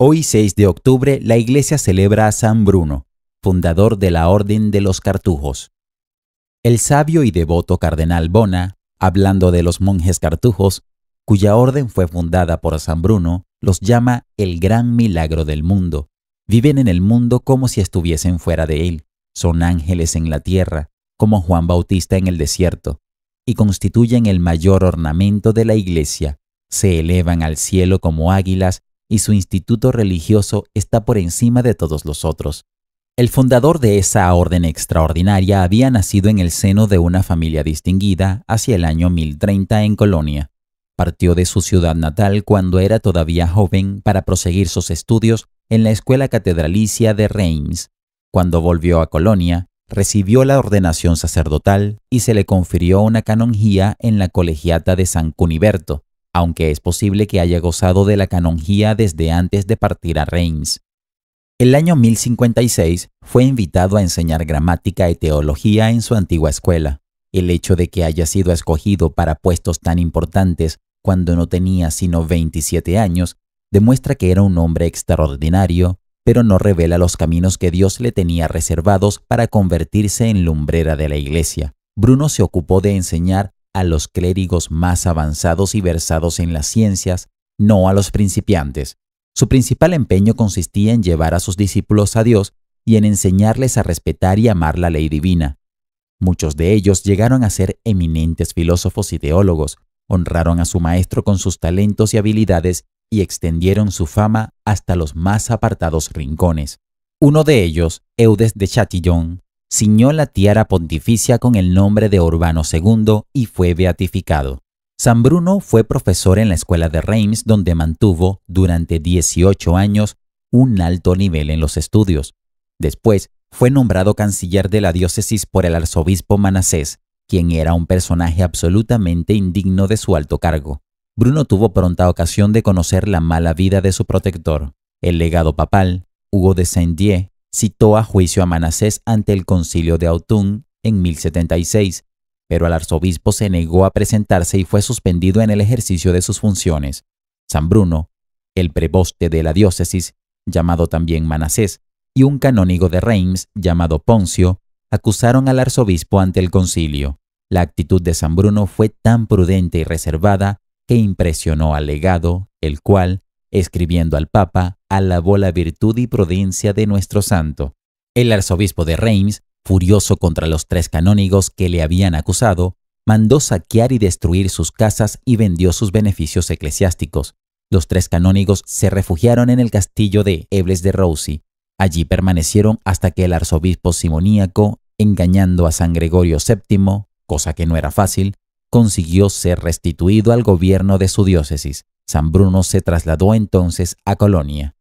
Hoy 6 de octubre la iglesia celebra a San Bruno, fundador de la Orden de los Cartujos. El sabio y devoto cardenal Bona, hablando de los monjes cartujos, cuya orden fue fundada por San Bruno, los llama el gran milagro del mundo. Viven en el mundo como si estuviesen fuera de él, son ángeles en la tierra, como Juan Bautista en el desierto, y constituyen el mayor ornamento de la iglesia. Se elevan al cielo como águilas y su instituto religioso está por encima de todos los otros. El fundador de esa orden extraordinaria había nacido en el seno de una familia distinguida hacia el año 1030 en Colonia. Partió de su ciudad natal cuando era todavía joven para proseguir sus estudios en la escuela catedralicia de Reims. Cuando volvió a Colonia, recibió la ordenación sacerdotal y se le confirió una canonjía en la colegiata de San Cuniberto, aunque es posible que haya gozado de la canonjía desde antes de partir a Reims. El año 1056 fue invitado a enseñar gramática y teología en su antigua escuela. El hecho de que haya sido escogido para puestos tan importantes cuando no tenía sino 27 años demuestra que era un hombre extraordinario, pero no revela los caminos que Dios le tenía reservados para convertirse en lumbrera de la iglesia. Bruno se ocupó de enseñar a los clérigos más avanzados y versados en las ciencias, no a los principiantes. Su principal empeño consistía en llevar a sus discípulos a Dios y en enseñarles a respetar y amar la ley divina. Muchos de ellos llegaron a ser eminentes filósofos y teólogos, honraron a su maestro con sus talentos y habilidades y extendieron su fama hasta los más apartados rincones. Uno de ellos, Eudes de Chatillon, ciñó la tiara pontificia con el nombre de Urbano II y fue beatificado. San Bruno fue profesor en la escuela de Reims donde mantuvo, durante 18 años, un alto nivel en los estudios. Después, fue nombrado canciller de la diócesis por el arzobispo Manasés, quien era un personaje absolutamente indigno de su alto cargo. Bruno tuvo pronta ocasión de conocer la mala vida de su protector. El legado papal, Hugo de Saint-Dié, citó a juicio a Manasés ante el concilio de Autun en 1076, pero el arzobispo se negó a presentarse y fue suspendido en el ejercicio de sus funciones. San Bruno, el preboste de la diócesis, llamado también Manasés, y un canónigo de Reims, llamado Poncio, acusaron al arzobispo ante el concilio. La actitud de San Bruno fue tan prudente y reservada que impresionó al legado, el cual, Escribiendo al Papa, alabó la virtud y prudencia de nuestro santo. El arzobispo de Reims, furioso contra los tres canónigos que le habían acusado, mandó saquear y destruir sus casas y vendió sus beneficios eclesiásticos. Los tres canónigos se refugiaron en el castillo de Ebles de Roussy. Allí permanecieron hasta que el arzobispo simoníaco, engañando a San Gregorio VII, cosa que no era fácil, consiguió ser restituido al gobierno de su diócesis. San Bruno se trasladó entonces a Colonia.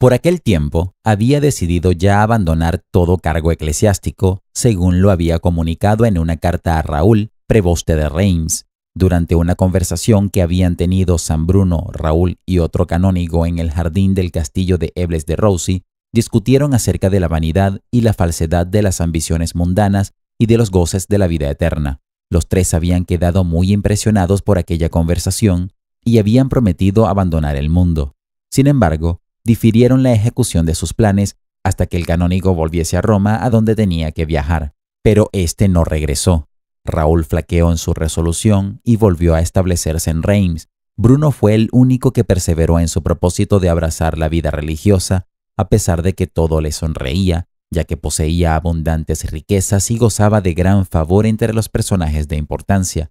Por aquel tiempo había decidido ya abandonar todo cargo eclesiástico, según lo había comunicado en una carta a Raúl, preboste de Reims, durante una conversación que habían tenido San Bruno, Raúl y otro canónigo en el jardín del castillo de Ebles de Rousy, discutieron acerca de la vanidad y la falsedad de las ambiciones mundanas y de los goces de la vida eterna. Los tres habían quedado muy impresionados por aquella conversación y habían prometido abandonar el mundo. Sin embargo, difirieron la ejecución de sus planes hasta que el canónigo volviese a Roma a donde tenía que viajar, pero éste no regresó. Raúl flaqueó en su resolución y volvió a establecerse en Reims. Bruno fue el único que perseveró en su propósito de abrazar la vida religiosa, a pesar de que todo le sonreía, ya que poseía abundantes riquezas y gozaba de gran favor entre los personajes de importancia.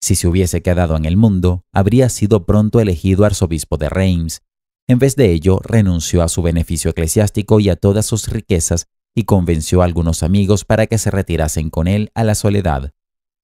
Si se hubiese quedado en el mundo, habría sido pronto elegido arzobispo de Reims. En vez de ello, renunció a su beneficio eclesiástico y a todas sus riquezas y convenció a algunos amigos para que se retirasen con él a la soledad.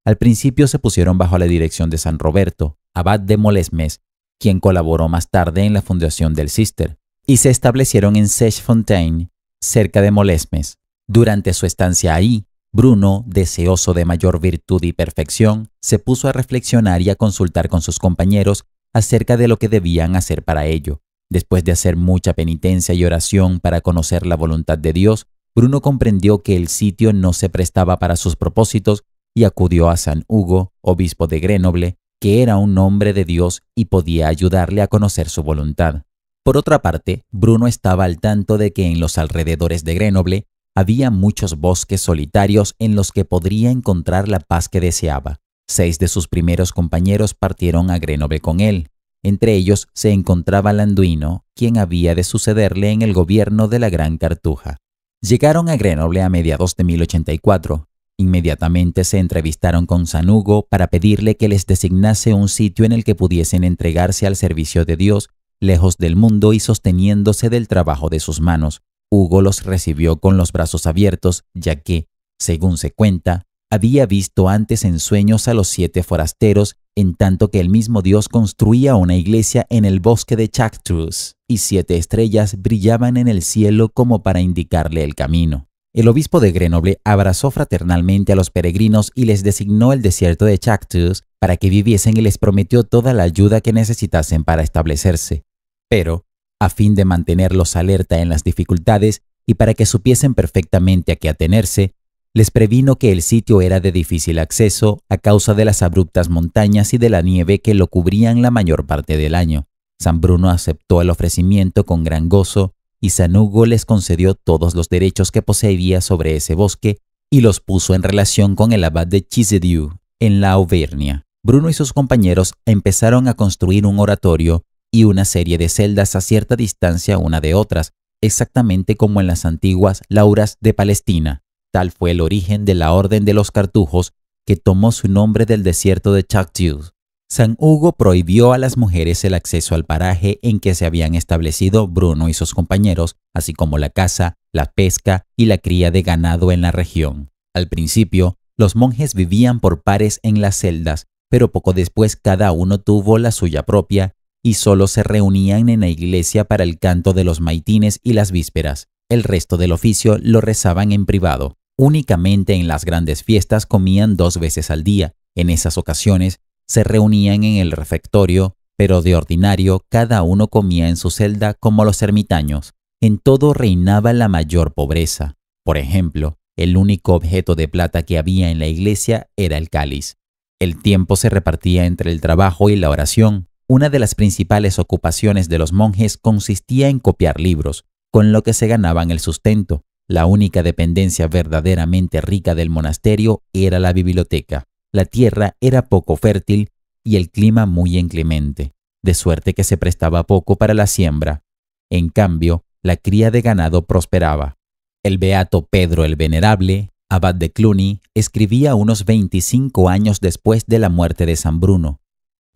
Al principio se pusieron bajo la dirección de San Roberto, abad de Molesmes, quien colaboró más tarde en la fundación del Cister, y se establecieron en Seichefontaine, cerca de Molesmes. Durante su estancia ahí, Bruno, deseoso de mayor virtud y perfección, se puso a reflexionar y a consultar con sus compañeros acerca de lo que debían hacer para ello. Después de hacer mucha penitencia y oración para conocer la voluntad de Dios, Bruno comprendió que el sitio no se prestaba para sus propósitos y acudió a San Hugo, obispo de Grenoble, que era un hombre de Dios y podía ayudarle a conocer su voluntad. Por otra parte, Bruno estaba al tanto de que en los alrededores de Grenoble había muchos bosques solitarios en los que podría encontrar la paz que deseaba. Seis de sus primeros compañeros partieron a Grenoble con él. Entre ellos se encontraba Landuino, quien había de sucederle en el gobierno de la Gran Cartuja. Llegaron a Grenoble a mediados de 1084. Inmediatamente se entrevistaron con San Hugo para pedirle que les designase un sitio en el que pudiesen entregarse al servicio de Dios, lejos del mundo y sosteniéndose del trabajo de sus manos, Hugo los recibió con los brazos abiertos, ya que, según se cuenta, había visto antes en sueños a los siete forasteros, en tanto que el mismo Dios construía una iglesia en el bosque de Chactrus, y siete estrellas brillaban en el cielo como para indicarle el camino. El obispo de Grenoble abrazó fraternalmente a los peregrinos y les designó el desierto de Chactus para que viviesen y les prometió toda la ayuda que necesitasen para establecerse. Pero, a fin de mantenerlos alerta en las dificultades y para que supiesen perfectamente a qué atenerse, les previno que el sitio era de difícil acceso a causa de las abruptas montañas y de la nieve que lo cubrían la mayor parte del año. San Bruno aceptó el ofrecimiento con gran gozo y San Hugo les concedió todos los derechos que poseía sobre ese bosque y los puso en relación con el abad de Chisedieu, en la Auvernia. Bruno y sus compañeros empezaron a construir un oratorio y una serie de celdas a cierta distancia una de otras, exactamente como en las antiguas lauras de Palestina. Tal fue el origen de la Orden de los Cartujos, que tomó su nombre del desierto de Chactius. San Hugo prohibió a las mujeres el acceso al paraje en que se habían establecido Bruno y sus compañeros, así como la caza, la pesca y la cría de ganado en la región. Al principio, los monjes vivían por pares en las celdas, pero poco después cada uno tuvo la suya propia y solo se reunían en la iglesia para el canto de los maitines y las vísperas. El resto del oficio lo rezaban en privado. Únicamente en las grandes fiestas comían dos veces al día. En esas ocasiones se reunían en el refectorio, pero de ordinario cada uno comía en su celda como los ermitaños. En todo reinaba la mayor pobreza. Por ejemplo, el único objeto de plata que había en la iglesia era el cáliz. El tiempo se repartía entre el trabajo y la oración, una de las principales ocupaciones de los monjes consistía en copiar libros, con lo que se ganaban el sustento. La única dependencia verdaderamente rica del monasterio era la biblioteca. La tierra era poco fértil y el clima muy inclemente, de suerte que se prestaba poco para la siembra. En cambio, la cría de ganado prosperaba. El beato Pedro el Venerable, abad de Cluny, escribía unos 25 años después de la muerte de San Bruno,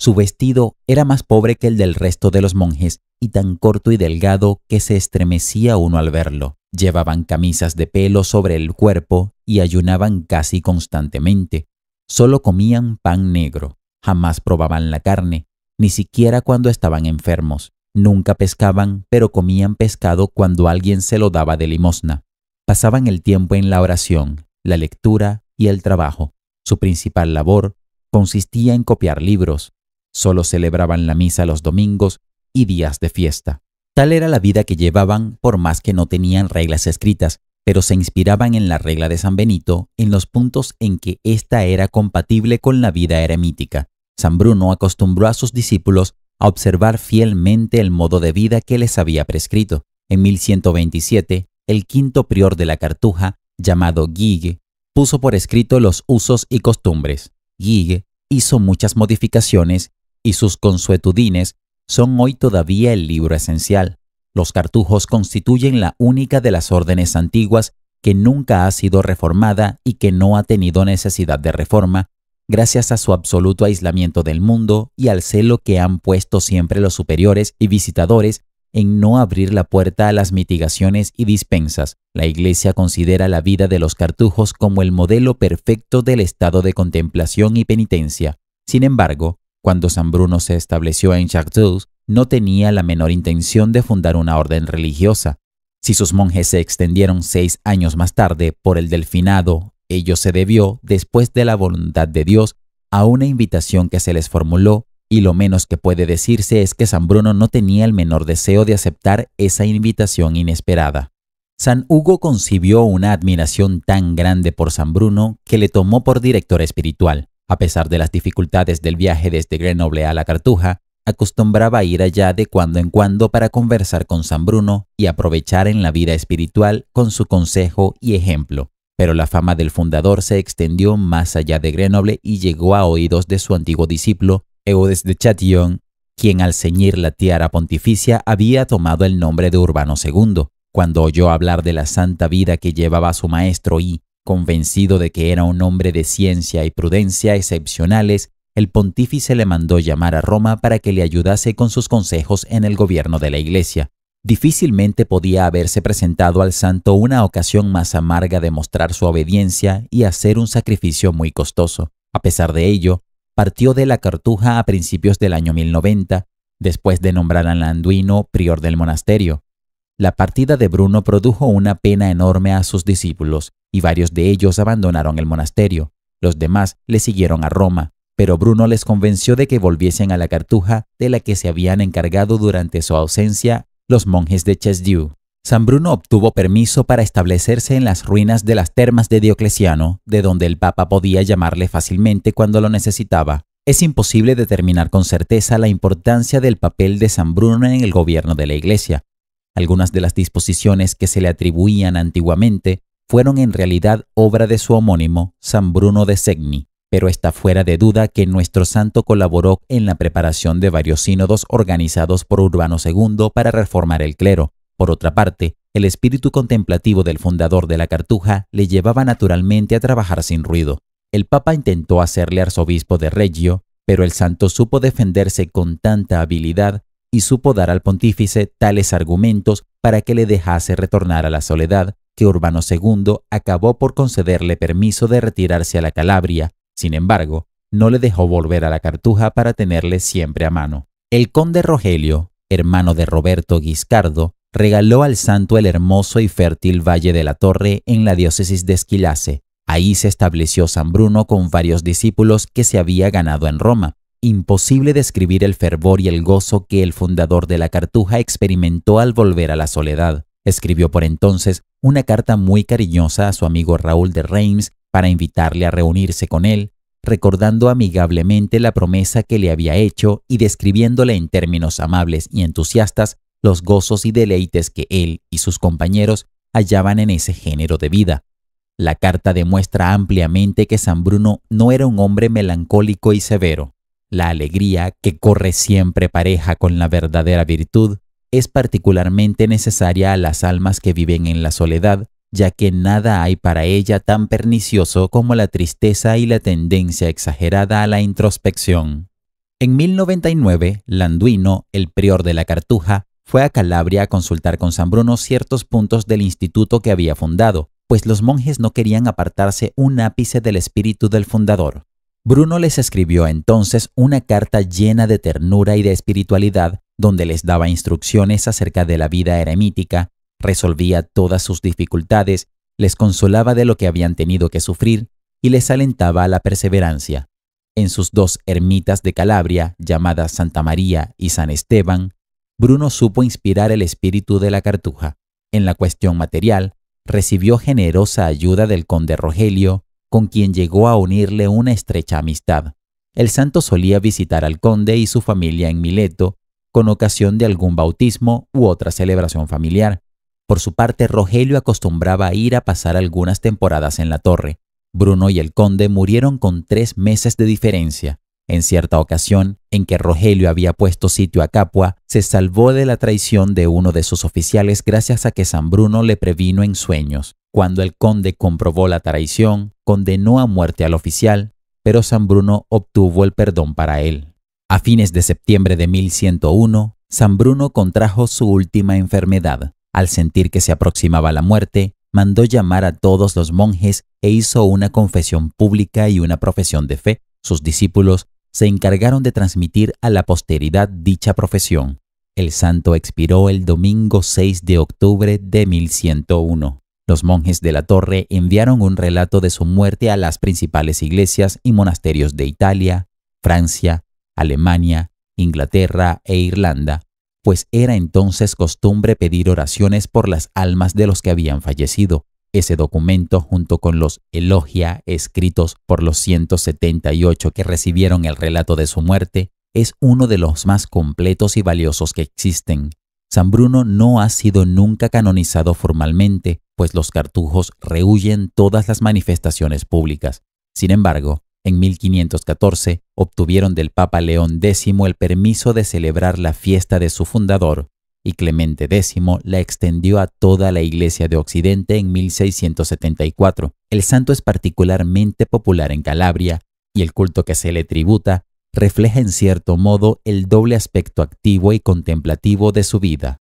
su vestido era más pobre que el del resto de los monjes y tan corto y delgado que se estremecía uno al verlo. Llevaban camisas de pelo sobre el cuerpo y ayunaban casi constantemente. Solo comían pan negro, jamás probaban la carne, ni siquiera cuando estaban enfermos. Nunca pescaban, pero comían pescado cuando alguien se lo daba de limosna. Pasaban el tiempo en la oración, la lectura y el trabajo. Su principal labor consistía en copiar libros, Solo celebraban la misa los domingos y días de fiesta. Tal era la vida que llevaban por más que no tenían reglas escritas, pero se inspiraban en la regla de San Benito en los puntos en que ésta era compatible con la vida eremítica. San Bruno acostumbró a sus discípulos a observar fielmente el modo de vida que les había prescrito. En 1127, el quinto prior de la Cartuja, llamado Guigue, puso por escrito los usos y costumbres. Guigue hizo muchas modificaciones y sus consuetudines son hoy todavía el libro esencial. Los cartujos constituyen la única de las órdenes antiguas que nunca ha sido reformada y que no ha tenido necesidad de reforma, gracias a su absoluto aislamiento del mundo y al celo que han puesto siempre los superiores y visitadores en no abrir la puerta a las mitigaciones y dispensas. La Iglesia considera la vida de los cartujos como el modelo perfecto del estado de contemplación y penitencia. Sin embargo, cuando San Bruno se estableció en Chartres, no tenía la menor intención de fundar una orden religiosa. Si sus monjes se extendieron seis años más tarde por el delfinado, ello se debió, después de la voluntad de Dios, a una invitación que se les formuló, y lo menos que puede decirse es que San Bruno no tenía el menor deseo de aceptar esa invitación inesperada. San Hugo concibió una admiración tan grande por San Bruno que le tomó por director espiritual. A pesar de las dificultades del viaje desde Grenoble a La Cartuja, acostumbraba ir allá de cuando en cuando para conversar con San Bruno y aprovechar en la vida espiritual con su consejo y ejemplo. Pero la fama del fundador se extendió más allá de Grenoble y llegó a oídos de su antiguo discípulo, Eudes de Chatillon, quien al ceñir la tiara pontificia había tomado el nombre de Urbano II. Cuando oyó hablar de la santa vida que llevaba su maestro y, Convencido de que era un hombre de ciencia y prudencia excepcionales, el pontífice le mandó llamar a Roma para que le ayudase con sus consejos en el gobierno de la Iglesia. Difícilmente podía haberse presentado al santo una ocasión más amarga de mostrar su obediencia y hacer un sacrificio muy costoso. A pesar de ello, partió de la Cartuja a principios del año 1090, después de nombrar a Landuino prior del monasterio. La partida de Bruno produjo una pena enorme a sus discípulos, y varios de ellos abandonaron el monasterio. Los demás le siguieron a Roma, pero Bruno les convenció de que volviesen a la cartuja de la que se habían encargado durante su ausencia los monjes de Chesdieu. San Bruno obtuvo permiso para establecerse en las ruinas de las termas de Diocleciano, de donde el Papa podía llamarle fácilmente cuando lo necesitaba. Es imposible determinar con certeza la importancia del papel de San Bruno en el gobierno de la Iglesia, algunas de las disposiciones que se le atribuían antiguamente fueron en realidad obra de su homónimo, San Bruno de Segni, pero está fuera de duda que nuestro santo colaboró en la preparación de varios sínodos organizados por Urbano II para reformar el clero. Por otra parte, el espíritu contemplativo del fundador de la Cartuja le llevaba naturalmente a trabajar sin ruido. El Papa intentó hacerle arzobispo de Reggio, pero el santo supo defenderse con tanta habilidad y supo dar al pontífice tales argumentos para que le dejase retornar a la soledad, que Urbano II acabó por concederle permiso de retirarse a la Calabria, sin embargo, no le dejó volver a la Cartuja para tenerle siempre a mano. El conde Rogelio, hermano de Roberto Guiscardo, regaló al santo el hermoso y fértil Valle de la Torre en la diócesis de Esquilace. Ahí se estableció San Bruno con varios discípulos que se había ganado en Roma, Imposible describir el fervor y el gozo que el fundador de la Cartuja experimentó al volver a la soledad. Escribió por entonces una carta muy cariñosa a su amigo Raúl de Reims para invitarle a reunirse con él, recordando amigablemente la promesa que le había hecho y describiéndole en términos amables y entusiastas los gozos y deleites que él y sus compañeros hallaban en ese género de vida. La carta demuestra ampliamente que San Bruno no era un hombre melancólico y severo, la alegría, que corre siempre pareja con la verdadera virtud, es particularmente necesaria a las almas que viven en la soledad, ya que nada hay para ella tan pernicioso como la tristeza y la tendencia exagerada a la introspección. En 1099, Landuino, el prior de la Cartuja, fue a Calabria a consultar con San Bruno ciertos puntos del instituto que había fundado, pues los monjes no querían apartarse un ápice del espíritu del fundador. Bruno les escribió entonces una carta llena de ternura y de espiritualidad donde les daba instrucciones acerca de la vida eremítica, resolvía todas sus dificultades, les consolaba de lo que habían tenido que sufrir y les alentaba a la perseverancia. En sus dos ermitas de Calabria, llamadas Santa María y San Esteban, Bruno supo inspirar el espíritu de la cartuja. En la cuestión material, recibió generosa ayuda del conde Rogelio, con quien llegó a unirle una estrecha amistad. El santo solía visitar al conde y su familia en Mileto con ocasión de algún bautismo u otra celebración familiar. Por su parte, Rogelio acostumbraba a ir a pasar algunas temporadas en la torre. Bruno y el conde murieron con tres meses de diferencia. En cierta ocasión, en que Rogelio había puesto sitio a Capua, se salvó de la traición de uno de sus oficiales gracias a que San Bruno le previno en sueños. Cuando el conde comprobó la traición, condenó a muerte al oficial, pero San Bruno obtuvo el perdón para él. A fines de septiembre de 1101, San Bruno contrajo su última enfermedad. Al sentir que se aproximaba la muerte, mandó llamar a todos los monjes e hizo una confesión pública y una profesión de fe. Sus discípulos se encargaron de transmitir a la posteridad dicha profesión. El santo expiró el domingo 6 de octubre de 1101. Los monjes de la torre enviaron un relato de su muerte a las principales iglesias y monasterios de Italia, Francia, Alemania, Inglaterra e Irlanda, pues era entonces costumbre pedir oraciones por las almas de los que habían fallecido. Ese documento, junto con los elogia escritos por los 178 que recibieron el relato de su muerte, es uno de los más completos y valiosos que existen. San Bruno no ha sido nunca canonizado formalmente, pues los cartujos rehuyen todas las manifestaciones públicas. Sin embargo, en 1514 obtuvieron del Papa León X el permiso de celebrar la fiesta de su fundador, y Clemente X la extendió a toda la Iglesia de Occidente en 1674. El santo es particularmente popular en Calabria, y el culto que se le tributa refleja en cierto modo el doble aspecto activo y contemplativo de su vida.